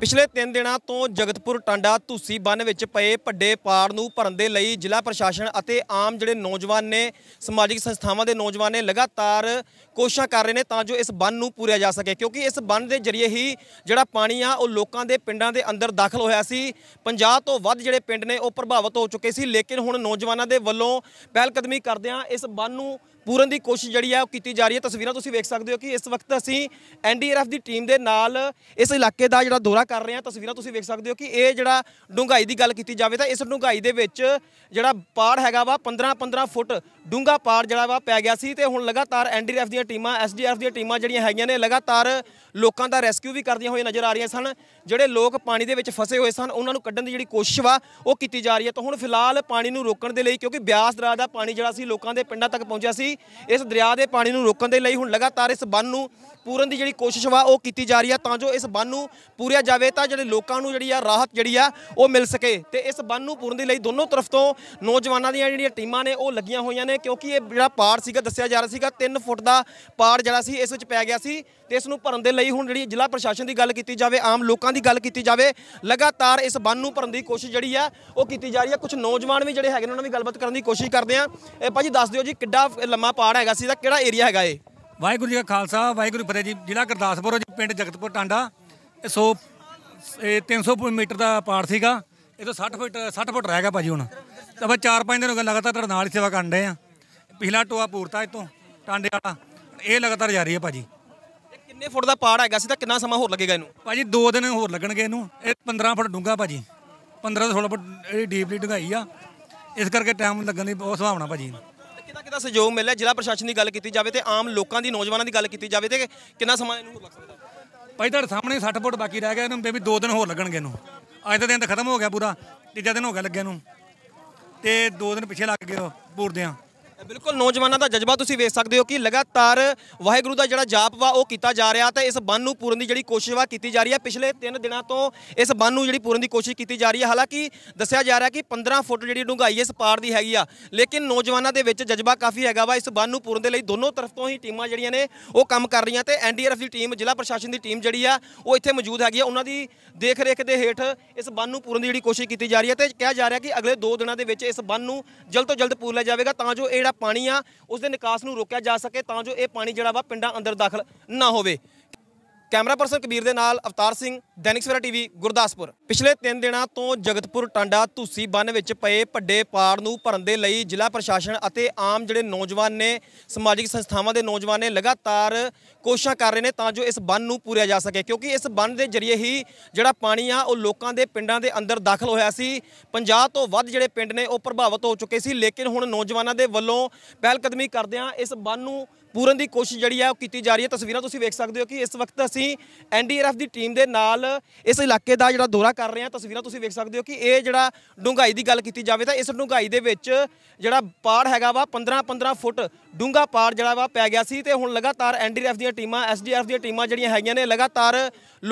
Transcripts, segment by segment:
ਪਿਛਲੇ 3 ਦਿਨਾਂ ਤੋਂ ਜਗਤਪੁਰ ਟਾਂਡਾ ਤੁਸੀ ਬੰਨ ਵਿੱਚ ਪਏ ਵੱਡੇ ਪਾੜ ਨੂੰ ਭਰਨ ਦੇ ਲਈ ਜ਼ਿਲ੍ਹਾ ਪ੍ਰਸ਼ਾਸਨ ਅਤੇ ਆਮ ਜਿਹੜੇ ਨੌਜਵਾਨ ਨੇ ਸਮਾਜਿਕ ਸੰਸਥਾਵਾਂ ਦੇ ਨੌਜਵਾਨ ਨੇ ਲਗਾਤਾਰ ਕੋਸ਼ਿਸ਼ਾਂ ਕਰ ਰਹੇ ਨੇ ਤਾਂ ਜੋ ਇਸ ਬੰਨ ਨੂੰ ਪੂਰਿਆ ਜਾ ਸਕੇ ਕਿਉਂਕਿ ਇਸ ਬੰਨ ਦੇ ਜ਼ਰੀਏ ਹੀ ਜਿਹੜਾ ਪਾਣੀ ਆ ਉਹ ਲੋਕਾਂ ਦੇ ਪਿੰਡਾਂ ਦੇ ਅੰਦਰ ਦਾਖਲ ਹੋਇਆ ਸੀ 50 ਤੋਂ ਵੱਧ ਜਿਹੜੇ ਪਿੰਡ ਨੇ ਉਹ ਪ੍ਰਭਾਵਿਤ ਹੋ ਚੁੱਕੇ ਸੀ ਲੇਕਿਨ ਹੁਣ ਨੌਜਵਾਨਾਂ ਦੇ ਵੱਲੋਂ ਪਹਿਲ ਕਰਦੇ ਕਰਦਿਆਂ ਇਸ ਬੰਨ ਨੂੰ ਪੂਰਨ ਦੀ ਕੋਸ਼ਿਸ਼ ਜਿਹੜੀ ਆ ਉਹ ਕੀਤੀ ਜਾ ਰਹੀ ਹੈ ਤਸਵੀਰਾਂ ਤੁਸੀਂ ਵੇਖ ਸਕਦੇ ਹੋ ਕਿ ਇਸ ਵਕਤ ਅਸੀਂ ਐਨਡੀਆਰਐਫ ਦੀ ਟੀਮ ਦੇ ਨਾਲ ਇਸ ਇਲਾਕੇ ਦਾ ਜਿਹੜਾ ਦੌਰਾ ਕਰ ਰਹੇ ਹਾਂ ਤਸਵੀਰਾਂ ਤੁਸੀਂ ਵੇਖ ਸਕਦੇ ਹੋ ਕਿ ਇਹ ਜਿਹੜਾ ਡੂੰਘਾਈ ਦੀ ਗੱਲ ਕੀਤੀ ਜਾਵੇ ਤਾਂ ਇਸ ਡੂੰਘਾਈ ਦੇ ਵਿੱਚ ਜਿਹੜਾ ਪਾੜ ਹੈਗਾ ਵਾ 15 15 ਫੁੱਟ ਡੂੰਘਾ ਪਾੜ ਜਿਹੜਾ ਵਾ ਪੈ ਗਿਆ ਸੀ ਤੇ ਹੁਣ ਲਗਾਤਾਰ ਐਨਡੀਆਰਐਫ ਦੀਆਂ ਟੀਮਾਂ ਐਸਡੀਆਰਐਫ ਦੀਆਂ ਟੀਮਾਂ ਜਿਹੜੀਆਂ ਹੈਗੀਆਂ ਨੇ ਲਗਾਤਾਰ ਲੋਕਾਂ ਦਾ ਰੈਸਕਿਊ ਵੀ ਕਰਦੀਆਂ ਹੋਈਆਂ ਨਜ਼ਰ ਆ ਰਹੀਆਂ ਸਨ ਜਿਹੜੇ ਲੋਕ ਪਾਣੀ ਦੇ ਵਿੱਚ ਫਸੇ ਹੋਏ ਸਨ ਉਹਨਾਂ ਨੂੰ ਕੱਢਣ ਦੀ ਜਿਹੜੀ ਕੋਸ਼ਿਸ਼ ਵਾ ਉਹ ਕੀਤੀ ਜਾ ਰਹੀ ਹੈ ਤਾਂ ਹੁਣ ਫਿਲਹਾਲ ਪਾਣੀ ਨੂੰ ਰੋਕਣ ਦੇ ਲਈ ਕਿਉਂਕਿ ਬਿਆਸ ਦਰਿਆ ਦਾ ਪਾਣੀ ਜਿਹੜਾ ਸੀ ਲੋਕਾਂ ਦੇ ਪਿੰਡਾਂ ਤੱਕ ਪਹੁੰਚਿਆ ਸੀ ਇਸ ਦਰਿਆ ਦੇ ਪਾਣੀ ਨੂੰ ਰੋਕਣ ਦੇ ਲਈ ਹੁਣ ਲਗਾਤਾਰ ਇਸ ਬੰਨ ਨੂੰ ਪੂਰਨ ਦੀ ਜਿਹੜੀ ਕੋਸ਼ਿਸ਼ ਵਾ ਉਹ ਕੀਤੀ ਜਾ ਰਹੀ ਹੈ ਤਾਂ ਜੋ ਇਸ ਬੰਨ ਨੂੰ ਪੂਰਿਆ ਜਾ ਜਾਵੇ ਤਾਂ ਜਿਹੜੇ ਲੋਕਾਂ ਨੂੰ ਜਿਹੜੀ ਆ ਰਾਹਤ ਜਿਹੜੀ ਆ ਉਹ ਮਿਲ ਸਕੇ ਤੇ ਇਸ ਬੰਨ ਨੂੰ ਪੂਰਨ ਦੇ ਲਈ ਦੋਨੋਂ ਤਰਫ ਤੋਂ ਨੌਜਵਾਨਾਂ ਦੀਆਂ ਜਿਹੜੀਆਂ ਟੀਮਾਂ ਨੇ ਉਹ ਲੱਗੀਆਂ ਹੋਈਆਂ ਨੇ ਕਿਉਂਕਿ ਇਹ ਜਿਹੜਾ ਪਾੜ ਸੀਗਾ ਦੱਸਿਆ ਜਾ ਰਿਹਾ ਸੀਗਾ 3 ਫੁੱਟ ਦਾ ਪਾੜ ਜਿਹੜਾ ਸੀ ਇਸ ਵਿੱਚ ਪੈ ਗਿਆ ਸੀ ਤੇ ਇਸ ਨੂੰ ਭਰਨ ਦੇ ਲਈ ਹੁਣ ਜਿਹੜੀ ਜ਼ਿਲ੍ਹਾ ਪ੍ਰਸ਼ਾਸਨ ਦੀ ਗੱਲ ਕੀਤੀ ਜਾਵੇ ਆਮ ਲੋਕਾਂ ਦੀ ਗੱਲ ਕੀਤੀ ਜਾਵੇ ਲਗਾਤਾਰ ਇਸ ਬੰਨ ਨੂੰ ਭਰਨ ਦੀ ਕੋਸ਼ਿਸ਼ ਜਿਹੜੀ ਆ ਉਹ ਕੀਤੀ ਜਾ ਰਹੀ ਆ ਕੁਝ ਨੌਜਵਾਨ ਵੀ ਜਿਹੜੇ ਹੈਗੇ ਨੇ ਉਹਨਾਂ ਵੀ ਗੱਲਬਾਤ ਕਰਨ ਦੀ ਕੋਸ਼ਿਸ਼ ਕਰਦੇ ਆ ਇਹ ਭਾਜੀ ਦੱਸ ਦਿਓ ਜੀ ਕਿੱਡਾ ਲੰਮਾ ਪਾੜ ਹੈਗਾ ਸੀ ਦਾ ਕਿਹੜਾ ਏਰੀਆ ਹੈਗਾ ਇਹ ਵਾਹਿਗੁਰੂ ਜੀ ਦਾ ਖਾਲਸਾ ਵਾਹਿਗੁਰੂ ਫਤਿਹ ਜੀ ਜ਼ਿਲ੍ਹਾ ਗੁਰਦਾਸਪੁਰ ਜੀ ਪਿੰਡ ਜਗਤਪੁਰ ਟਾਂਡਾ ਸੋ ਇਹ 300 ਮੀਟਰ ਦਾ ਪਾਰ ਸੀਗਾ ਇਹ ਤੋਂ 60 ਫੁੱਟ 60 ਫੁੱਟ ਰਹਿ ਗਿਆ ਭਾਜੀ ਹੁਣ ਤਾਂ ਫਿਰ 4-5 ਦਿਨ ਹੋ ਗਏ ਲਗਾਤਾਰ ਤੁਹਾਡੇ ਨਾਲ ਹੀ ਸੇਵਾ ਕਰਨ ਰਹੇ ਆ ਪਿਛਲਾ ਟੋਆ ਪੂਰਤਾ ਇਤੋਂ ਟਾਂਡੇ ਵਾਲਾ ਇਹ ਲਗਾਤਾਰ ਜਾਰੀ ਹੈ ਭਾਜੀ ਕਿੰਨੇ ਫੁੱਟ ਦਾ ਪਾੜ ਹੈਗਾ ਸੀ ਤਾਂ ਕਿੰਨਾ ਸਮਾਂ ਹੋਰ ਲੱਗੇਗਾ ਇਹਨੂੰ ਭਾਜੀ 2 ਦਿਨ ਹੋਰ ਲੱਗਣਗੇ ਇਹਨੂੰ ਇਹ 15 ਫੁੱਟ ਡੂੰਗਾ ਭਾਜੀ 15 ਤੋਂ 16 ਫੁੱਟ ਇਹ ਡੀਪਲੀ ਡੂੰਘਾਈ ਆ ਇਸ ਕਰਕੇ ਟਾਈਮ ਲੱਗਣ ਦੀ ਬਹੁਤ ਸੰਭਾਵਨਾ ਭਾਜੀ ਕਿਤਾ ਕਿਤਾ ਸਹਿਯੋਗ ਮਿਲਿਆ ਜ਼ਿਲ੍ਹਾ ਪ੍ਰਸ਼ਾਸਨ ਦੀ ਗੱਲ ਕੀਤੀ ਜਾਵੇ ਤੇ ਆਮ ਲੋਕਾਂ ਦੀ ਨੌਜਵਾਨਾਂ ਦੀ ਗੱਲ ਕੀਤੀ ਜਾਵੇ ਤੇ ਕਿੰਨਾ ਸਮਾਂ ਇਹਨੂੰ ਹੋਰ ਲੱਗ ਸਕਦਾ ਭਾਈ ਤੁਹਾਡੇ ਸਾਹਮਣੇ 60 ਫੁੱਟ ਬਾਕੀ ਰਹਿ ਗਿਆ ਇਹਨੂੰ ਬੇਬੀ 2 ਦਿਨ ਹੋਰ ਲੱਗਣਗੇ ਇਹਨੂੰ ਅੱਜ ਦਾ ਦਿਨ ਤਾਂ ਖਤਮ ਹੋ ਗਿਆ ਪੂਰਾ ਤੀਜਾ ਦਿਨ ਹੋ ਗਿਆ ਲੱਗਿਆ ਇਹਨੂੰ ਤੇ 2 ਦਿਨ ਪਿੱਛੇ ਲੱਗ ਗਏ ਉਹ ਪੂਰਦਿਆਂ ਬਿਲਕੁਲ ਨੌਜਵਾਨਾਂ ਦਾ ਜਜ਼ਬਾ ਤੁਸੀਂ ਵੇਖ ਸਕਦੇ ਹੋ ਕਿ ਲਗਾਤਾਰ ਵਾਹਿਗੁਰੂ ਦਾ ਜਿਹੜਾ ਜਾਪ ਵਾ ਉਹ ਕੀਤਾ ਜਾ ਰਿਹਾ ਤੇ ਇਸ ਬੰਨ ਨੂੰ ਪੂਰਨ ਦੀ ਜਿਹੜੀ ਕੋਸ਼ਿਸ਼ ਵਾ ਕੀਤੀ ਜਾ ਰਹੀ ਹੈ ਪਿਛਲੇ 3 ਦਿਨਾਂ ਤੋਂ ਇਸ ਬੰਨ ਨੂੰ ਜਿਹੜੀ ਪੂਰਨ ਦੀ ਕੋਸ਼ਿਸ਼ ਕੀਤੀ ਜਾ ਰਹੀ ਹੈ ਹਾਲਾਂਕਿ ਦੱਸਿਆ ਜਾ ਰਿਹਾ ਕਿ 15 ਫੁੱਟ ਜਿਹੜੀ ਡੂੰਘਾਈ ਇਸ ਪਾਰ ਦੀ ਹੈਗੀ ਆ ਲੇਕਿਨ ਨੌਜਵਾਨਾਂ ਦੇ ਵਿੱਚ ਜਜ਼ਬਾ ਕਾਫੀ ਹੈਗਾ ਵਾ ਇਸ ਬੰਨ ਨੂੰ ਪੂਰਨ ਦੇ ਲਈ ਦੋਨੋਂ ਤਰਫ ਤੋਂ ਹੀ ਟੀਮਾਂ ਜਿਹੜੀਆਂ ਨੇ ਉਹ ਕੰਮ ਕਰ ਰਹੀਆਂ ਤੇ ਐਨਡੀਆਰਐਫ ਦੀ ਟੀਮ ਜ਼ਿਲ੍ਹਾ ਪ੍ਰਸ਼ਾਸਨ ਦੀ ਟੀਮ ਜਿਹੜੀ ਆ ਉਹ ਇੱਥੇ ਮੌਜੂਦ ਹੈਗੀ ਆ ਉਹਨਾਂ ਦੀ ਦੇਖ ਰੇਖ ਦੇ ਹੇਠ ਇਸ ਬੰਨ ਨੂੰ ਪੂਰਨ ਦੀ ਜਿਹੜੀ ਕੋਸ਼ਿਸ਼ ਕੀਤੀ ਜਾ ਰਹੀ ਹੈ ਤੇ ਕਿਹਾ ਜਾ ਰਿਹਾ ਕਿ ਅਗਲੇ 2 ਦਿਨਾਂ ਦੇ ਵਿੱਚ ਇਸ ਬੰਨ ਨੂੰ ਜਲਦ ਤੋਂ ਜਲਦ ਪੂਰ ਲਿਆ ਜਾਵੇਗਾ ਤਾਂ ਜੋ ਇਹ ਜਿਹੜਾ ਪਾਣੀ ਆ ਉਸ ਦੇ ਨਿਕਾਸ ਨੂੰ ਰੋਕਿਆ ਜਾ ਸਕੇ ਤਾਂ ਜੋ ਇਹ ਪਾਣੀ ਜਿਹੜਾ ਵਾ ਪਿੰਡਾਂ ਅੰਦਰ ਦਾਖਲ ਨਾ ਹੋਵੇ ਕੈਮਰਾ ਪਰਸਨ ਕਬੀਰ ਦੇ ਨਾਲ ਅਵਤਾਰ ਸਿੰਘ ਦੈਨਿਕ ਸਵੇਰਾ ਟੀਵੀ ਗੁਰਦਾਸਪੁਰ ਪਿਛਲੇ 3 ਦਿਨਾਂ ਤੋਂ ਜਗਤਪੁਰ ਟਾਂਡਾ ਤੁਸੀ ਬੰਨ ਵਿੱਚ ਪਏ ਵੱਡੇ ਪਾੜ ਨੂੰ ਭਰਨ ਦੇ ਲਈ ਜ਼ਿਲ੍ਹਾ ਪ੍ਰਸ਼ਾਸਨ ਅਤੇ ਆਮ ਜਿਹੜੇ ਨੌਜਵਾਨ ਨੇ ਸਮਾਜਿਕ ਸੰਸਥਾਵਾਂ ਦੇ ਨੌਜਵਾਨ ਨੇ ਲਗਾਤਾਰ ਕੋਸ਼ਿਸ਼ਾਂ ਕਰ ਰਹੇ ਨੇ ਤਾਂ ਜੋ ਇਸ ਬੰਨ ਨੂੰ ਪੂਰਿਆ ਜਾ ਸਕੇ ਕਿਉਂਕਿ ਇਸ ਬੰਨ ਦੇ ਜ਼ਰੀਏ ਹੀ ਜਿਹੜਾ ਪਾਣੀ ਆ ਉਹ ਲੋਕਾਂ ਦੇ ਪਿੰਡਾਂ ਦੇ ਅੰਦਰ ਦਾਖਲ ਹੋਇਆ ਸੀ 50 ਤੋਂ ਵੱਧ ਜਿਹੜੇ ਪਿੰਡ ਨੇ ਉਹ ਪ੍ਰਭਾਵਿਤ ਹੋ ਚੁੱਕੇ ਸੀ ਲੇਕਿਨ ਹੁਣ ਨੌਜਵਾਨਾਂ ਦੇ ਵੱਲੋਂ ਪਹਿਲਕਦਮੀ ਕਰਦਿਆਂ ਇਸ ਬੰਨ ਨੂੰ ਪੂਰਨ ਦੀ ਕੋਸ਼ਿਸ਼ ਜਿਹੜੀ ਹੈ ਉਹ ਕੀਤੀ ਜਾ ਰਹੀ ਹੈ ਤਸਵੀਰਾਂ ਤੁਸੀਂ ਵੇਖ ਸਕਦੇ ਹੋ ਕਿ ਇਸ ਵਕਤ ਅਸੀਂ ਅਸੀਂ ਐਨਡੀਆਰਐਫ ਦੀ ਟੀਮ ਦੇ ਨਾਲ ਇਸ ਇਲਾਕੇ ਦਾ ਜਿਹੜਾ ਦੌਰਾ ਕਰ ਰਹੇ ਹਾਂ ਤਸਵੀਰਾਂ ਤੁਸੀਂ ਵੇਖ ਸਕਦੇ ਹੋ ਕਿ ਇਹ ਜਿਹੜਾ ਡੂੰਘਾਈ ਦੀ ਗੱਲ ਕੀਤੀ ਜਾਵੇ ਤਾਂ ਇਸ ਡੂੰਘਾਈ ਦੇ ਵਿੱਚ ਜਿਹੜਾ ਪਾੜ ਹੈਗਾ ਵਾ 15 15 ਫੁੱਟ ਡੂੰਘਾ ਪਾੜ ਜਿਹੜਾ ਵਾ ਪੈ ਗਿਆ ਸੀ ਤੇ ਹੁਣ ਲਗਾਤਾਰ ਐਨਡੀਆਰਐਫ ਦੀਆਂ ਟੀਮਾਂ ਐਸਡੀਆਰਐਫ ਦੀਆਂ ਟੀਮਾਂ ਜਿਹੜੀਆਂ ਹੈਗੀਆਂ ਨੇ ਲਗਾਤਾਰ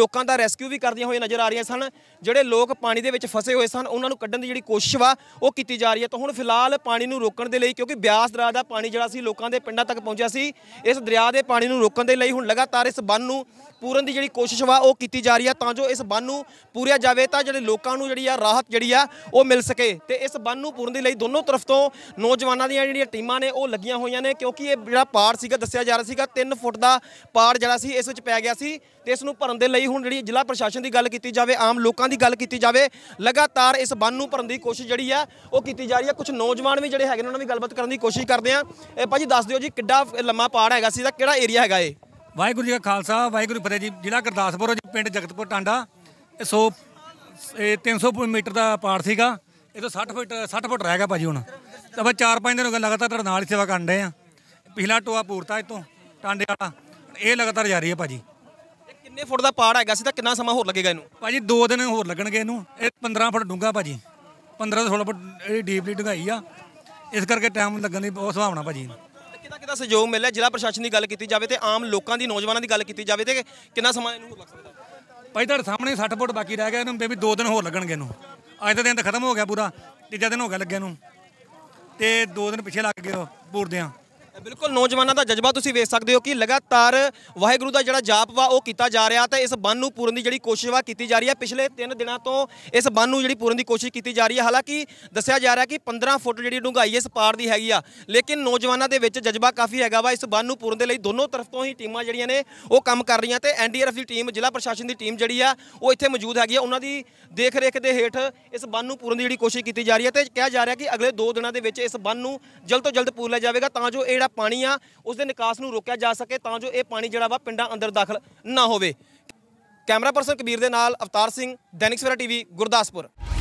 ਲੋਕਾਂ ਦਾ ਰੈਸਕਿਊ ਵੀ ਕਰਦੀਆਂ ਹੋਈਆਂ ਨਜ਼ਰ ਆ ਰਹੀਆਂ ਸਨ ਜਿਹੜੇ ਲੋਕ ਪਾਣੀ ਦੇ ਵਿੱਚ ਫਸੇ ਹੋਏ ਸਨ ਉਹਨਾਂ ਨੂੰ ਕੱਢਣ ਦੀ ਜਿਹੜੀ ਕੋਸ਼ਿਸ਼ ਵਾ ਉਹ ਕੀਤੀ ਜਾ ਰਹੀ ਹੈ ਤਾਂ ਹੁਣ ਫਿਲਹਾਲ ਪਾਣੀ ਨੂੰ ਰੋਕਣ ਦੇ ਲਈ ਕਿਉਂਕਿ ਬਿਆਸ ਦਰਿਆ ਦਾ ਪਾਣੀ ਜਿਹੜਾ ਸੀ ਲੋਕਾਂ ਦੇ ਪਿੰਡਾਂ ਤੱਕ ਪਹੁੰਚਿਆ ਸੀ ਇਸ ਦਰਿਆ ਦੇ ਪਾਣੀ ਨੂੰ ਰੋਕਣ ਦੇ ਲਈ ਹੁਣ ਲਗਾਤਾਰ ਇਸ ਬੰਨ ਨੂੰ ਪੂਰਨ ਦੀ ਜਿਹੜੀ ਕੋਸ਼ਿਸ਼ ਵਾ ਉਹ ਕੀਤੀ ਜਾ ਰਹੀ ਆ ਤਾਂ ਜੋ ਇਸ ਬੰਨ ਨੂੰ ਪੂਰਿਆ ਜਾਵੇ ਤਾਂ ਜਿਹੜੇ ਲੋਕਾਂ ਨੂੰ ਜਿਹੜੀ ਆ ਰਾਹਤ ਜਿਹੜੀ ਆ ਉਹ ਮਿਲ ਸਕੇ ਤੇ ਇਸ ਬੰਨ ਨੂੰ ਪੂਰਨ ਦੇ ਲਈ ਦੋਨੋਂ ਤਰਫ ਤੋਂ ਨੌਜਵਾਨਾਂ ਦੀਆਂ ਜਿਹੜੀਆਂ ਟੀਮਾਂ ਨੇ ਉਹ ਲੱਗੀਆਂ ਹੋਈਆਂ ਨੇ ਕਿਉਂਕਿ ਇਹ ਜਿਹੜਾ ਪਾੜ ਸੀਗਾ ਦੱਸਿਆ ਜਾ ਰਿਹਾ ਸੀਗਾ 3 ਫੁੱਟ ਦਾ ਪਾੜ ਜਿਹੜਾ ਸੀ ਇਸ ਵਿੱਚ ਪੈ ਗਿਆ ਸੀ ਤੇ ਇਸ ਨੂੰ ਭਰਨ ਦੇ ਲਈ ਹੁਣ ਜਿਹੜੀ ਜ਼ਿਲ੍ਹਾ ਪ੍ਰਸ਼ਾਸਨ ਦੀ ਗੱਲ ਕੀਤੀ ਜਾਵੇ ਆਮ ਲੋਕਾਂ ਦੀ ਗੱਲ ਕੀਤੀ ਜਾਵੇ ਲਗਾਤਾਰ ਇਸ ਬੰਨ ਨੂੰ ਭਰਨ ਦੀ ਕੋਸ਼ਿਸ਼ ਜਿਹੜੀ ਆ ਉਹ ਕੀਤੀ ਜਾ ਰਹੀ ਆ ਕੁਝ ਨੌਜਵਾਨ ਵੀ ਜਿਹੜੇ ਹੈਗੇ ਨੇ ਉਹਨਾਂ ਨਾਲ ਵੀ ਗੱਲਬਾਤ ਕਰਨ ਦੀ ਕੋਸ਼ਿਸ਼ ਕਰਦੇ ਆ ਭਾਜੀ ਦੱਸ ਦਿਓ ਜੀ ਕਿੱਡਾ ਲੰਮਾ ਪਾੜ ਹੈਗਾ ਸੀ ਤਾਂ ਕਿਹੜਾ ਏਰੀਆ ਹੈਗਾ ਇਹ ਵਾਹਿਗੁਰੂ ਜੀ ਕਾ ਖਾਲਸਾ ਵਾਹਿਗੁਰੂ ਫਤਿਹ ਜੀ ਜ਼ਿਲ੍ਹਾ ਗੁਰਦਾਸਪੁਰ ਪਿੰਡ ਜਗਤਪੁਰ ਟਾਂਡਾ ਇਹ 100 ਇਹ 300 ਮੀਟਰ ਦਾ ਪਾਰ ਸੀਗਾ ਇਹ ਤੋਂ 60 ਫੁੱਟ 60 ਫੁੱਟ ਰਹਿ ਗਿਆ ਭਾਜੀ ਹੁਣ ਤਾਂ ਚਾਰ 4-5 ਦਿਨ ਹੋ ਗਏ ਲਗਾਤਾਰ ਤੁਹਾਡੇ ਨਾਲ ਹੀ ਸੇਵਾ ਕਰਨ ਰਹੇ ਆ ਪਿਛਲਾ ਟੋਆ ਪੂਰਤਾ ਇਤੋਂ ਟਾਂਡੇ ਵਾਲਾ ਇਹ ਲਗਾਤਾਰ ਜਾਰੀ ਹੈ ਭਾਜੀ ਕਿੰਨੇ ਫੁੱਟ ਦਾ ਪਾੜ ਹੈਗਾ ਸੀ ਤਾਂ ਕਿੰਨਾ ਸਮਾਂ ਹੋਰ ਲੱਗੇਗਾ ਇਹਨੂੰ ਭਾਜੀ 2 ਦਿਨ ਹੋਰ ਲੱਗਣਗੇ ਇਹਨੂੰ ਇਹ 15 ਫੁੱਟ ਡੂੰਗਾ ਭਾਜੀ 15 ਤੋਂ 16 ਫੁੱਟ ਇਹ ਡੀਪਲੀ ਡੁੰਗਾਈ ਆ ਇਸ ਕਰਕੇ ਟਾਈਮ ਲੱਗਣ ਦੀ ਬਹੁਤ ਸੰਭਾਵਨਾ ਭਾਜੀ ਕਿਦਾ ਕਿਹਦਾ ਸਹਿਯੋਗ ਮਿਲਿਆ ਜ਼ਿਲ੍ਹਾ ਪ੍ਰਸ਼ਾਸਨ ਦੀ ਗੱਲ ਕੀਤੀ ਜਾਵੇ ਤੇ ਆਮ ਲੋਕਾਂ ਦੀ ਨੌਜਵਾਨਾਂ ਦੀ ਗੱਲ ਕੀਤੀ ਜਾਵੇ ਤੇ ਕਿੰਨਾ ਸਮਾਂ ਇਹਨੂੰ ਲੱਗ ਸਕਦਾ ਭਾਈ ਤੁਹਾਡੇ ਸਾਹਮਣੇ 60 ਫੁੱਟ ਬਾਕੀ ਰਹਿ ਗਿਆ ਇਹਨੂੰ ਬੇਬੀ 2 ਦਿਨ ਹੋਰ ਲੱਗਣਗੇ ਇਹਨੂੰ ਅੱਜ ਦਾ ਦਿਨ ਤਾਂ ਖਤਮ ਹੋ ਗਿਆ ਪੂਰਾ ਤੀਜਾ ਦਿਨ ਹੋ ਗਿਆ ਲੱਗਿਆ ਇਹਨੂੰ ਤੇ 2 ਦਿਨ ਪਿੱਛੇ ਲੱਗ ਗਏ ਪੂਰਦਿਆਂ ਬਿਲਕੁਲ ਨੌਜਵਾਨਾਂ ਦਾ ਜਜ਼ਬਾ ਤੁਸੀਂ ਵੇਖ ਸਕਦੇ ਹੋ ਕਿ ਲਗਾਤਾਰ ਵਾਹਿਗੁਰੂ ਦਾ ਜਿਹੜਾ ਜਾਪ ਵਾ ਉਹ ਕੀਤਾ ਜਾ ਰਿਹਾ ਤੇ ਇਸ ਬੰਨ ਨੂੰ ਪੂਰਨ ਦੀ ਜਿਹੜੀ ਕੋਸ਼ਿਸ਼ ਵਾ ਕੀਤੀ ਜਾ ਰਹੀ ਹੈ ਪਿਛਲੇ 3 ਦਿਨਾਂ ਤੋਂ ਇਸ ਬੰਨ ਨੂੰ ਜਿਹੜੀ ਪੂਰਨ ਦੀ ਕੋਸ਼ਿਸ਼ ਕੀਤੀ ਜਾ ਰਹੀ ਹੈ ਹਾਲਾਂਕਿ ਦੱਸਿਆ ਜਾ ਰਿਹਾ ਕਿ 15 ਫੁੱਟ ਜਿਹੜੀ ਡੂੰਘਾਈ ਇਸ ਪਾਰ ਦੀ ਹੈਗੀ ਆ ਲੇਕਿਨ ਨੌਜਵਾਨਾਂ ਦੇ ਵਿੱਚ ਜਜ਼ਬਾ ਕਾਫੀ ਹੈਗਾ ਵਾ ਇਸ ਬੰਨ ਨੂੰ ਪੂਰਨ ਦੇ ਲਈ ਦੋਨੋਂ ਤਰਫ ਤੋਂ ਹੀ ਟੀਮਾਂ ਜਿਹੜੀਆਂ ਨੇ ਉਹ ਕੰਮ ਕਰ ਰਹੀਆਂ ਤੇ ਐਨਡੀਆਰਐਫ ਦੀ ਟੀਮ ਜ਼ਿਲ੍ਹਾ ਪ੍ਰਸ਼ਾਸਨ ਦੀ ਟੀਮ ਜਿਹੜੀ ਆ ਉਹ ਇੱਥੇ ਮੌਜੂਦ ਹੈਗੀ ਆ ਉਹਨਾਂ ਦੀ ਦੇਖ ਰੇਖ ਦੇ ਹੇਠ ਇਸ ਬੰਨ ਨੂੰ ਪੂਰਨ ਦੀ ਜਿਹੜੀ ਕੋਸ਼ਿਸ਼ ਕੀਤੀ ਜਾ ਰਹੀ ਹੈ ਤੇ ਕਿਹਾ ਜਾ ਰਿਹਾ ਕਿ ਅਗਲੇ 2 ਦਿਨਾਂ ਦੇ ਵਿੱਚ ਇਸ ਬੰਨ ਨੂੰ ਜਲਦ ਤੋਂ ਜਲਦ ਪੂਰ ਲਿਆ ਜਾਵੇਗਾ ਤਾਂ ਜੋ ਇਹ ਜਿਹੜਾ ਪਾਣੀ ਆ ਉਸ ਦੇ ਨਿਕਾਸ ਨੂੰ ਰੋਕਿਆ ਜਾ ਸਕੇ ਤਾਂ ਜੋ ਇਹ ਪਾਣੀ ਜਿਹੜਾ ਵਾ ਪਿੰਡਾਂ ਅੰਦਰ ਦਾਖਲ ਨਾ ਹੋਵੇ ਕੈਮਰਾ ਪਰਸਨ ਕਬੀਰ ਦੇ ਨਾਲ ਅਵਤਾਰ ਸਿੰਘ ਦੈਨਿਕ ਸਵੇਰਾ ਟੀਵੀ ਗੁਰਦਾਸਪੁਰ